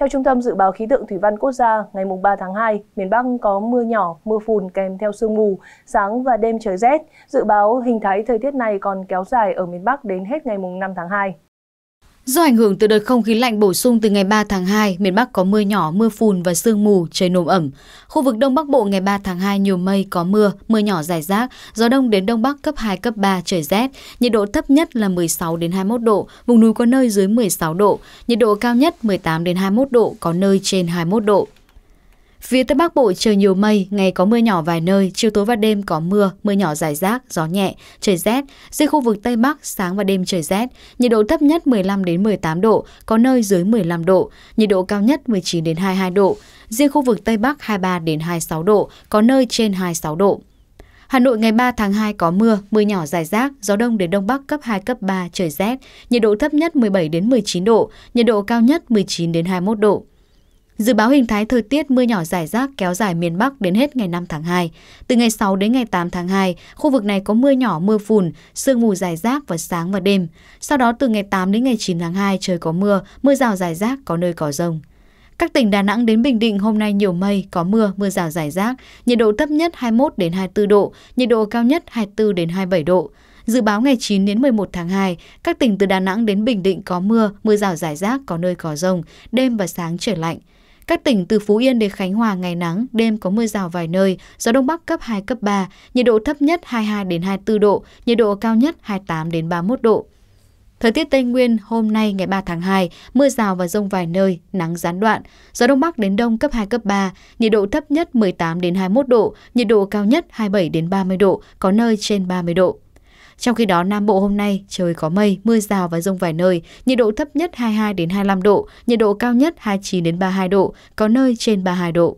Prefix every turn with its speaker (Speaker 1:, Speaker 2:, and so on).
Speaker 1: Theo Trung tâm Dự báo Khí tượng Thủy văn Quốc gia, ngày 3 tháng 2, miền Bắc có mưa nhỏ, mưa phùn kèm theo sương mù, sáng và đêm trời rét. Dự báo hình thái thời tiết này còn kéo dài ở miền Bắc đến hết ngày 5 tháng 2. Do ảnh hưởng từ
Speaker 2: đợt không khí lạnh bổ sung từ ngày 3 tháng 2, miền Bắc có mưa nhỏ, mưa phùn và sương mù, trời nồm ẩm. Khu vực Đông Bắc Bộ ngày 3 tháng 2 nhiều mây, có mưa, mưa nhỏ rải rác, gió đông đến Đông Bắc cấp 2, cấp 3, trời rét. Nhiệt độ thấp nhất là 16 đến 21 độ, vùng núi có nơi dưới 16 độ, nhiệt độ cao nhất 18 đến 21 độ, có nơi trên 21 độ. Phía Tây Bắc Bộ trời nhiều mây, ngày có mưa nhỏ vài nơi, chiều tối và đêm có mưa, mưa nhỏ rải rác, gió nhẹ, trời rét. Riêng khu vực Tây Bắc, sáng và đêm trời rét, nhiệt độ thấp nhất 15 đến 18 độ, có nơi dưới 15 độ, nhiệt độ cao nhất 19 đến 22 độ. Riêng khu vực Tây Bắc 23 đến 26 độ, có nơi trên 26 độ. Hà Nội ngày 3 tháng 2 có mưa, mưa nhỏ rải rác, gió đông đến đông bắc cấp 2 cấp 3 trời rét, nhiệt độ thấp nhất 17 đến 19 độ, nhiệt độ cao nhất 19 đến 21 độ. Dự báo hình thái thời tiết mưa nhỏ rải rác kéo dài miền Bắc đến hết ngày 5 tháng 2. Từ ngày 6 đến ngày 8 tháng 2, khu vực này có mưa nhỏ mưa phùn, sương mù rải rác vào sáng và đêm. Sau đó từ ngày 8 đến ngày 9 tháng 2 trời có mưa, mưa rào rải rác có nơi có rông. Các tỉnh Đà Nẵng đến Bình Định hôm nay nhiều mây, có mưa, mưa rào rải rác, nhiệt độ thấp nhất 21 đến 24 độ, nhiệt độ cao nhất 24 đến 27 độ. Dự báo ngày 9 đến 11 tháng 2, các tỉnh từ Đà Nẵng đến Bình Định có mưa, mưa rào rải rác, có nơi có rông, đêm và sáng trời lạnh. Các tỉnh từ Phú Yên đến Khánh Hòa ngày nắng, đêm có mưa rào vài nơi, gió đông bắc cấp 2, cấp 3, nhiệt độ thấp nhất 22 đến 24 độ, nhiệt độ cao nhất 28 đến 31 độ. Thời tiết Tây Nguyên hôm nay ngày 3 tháng 2, mưa rào và rông vài nơi, nắng gián đoạn, gió đông bắc đến đông cấp 2 cấp 3, nhiệt độ thấp nhất 18 đến 21 độ, nhiệt độ cao nhất 27 đến 30 độ, có nơi trên 30 độ. Trong khi đó Nam Bộ hôm nay trời có mây, mưa rào và rông vài nơi, nhiệt độ thấp nhất 22 đến 25 độ, nhiệt độ cao nhất 29 đến 32 độ, có nơi trên 32 độ.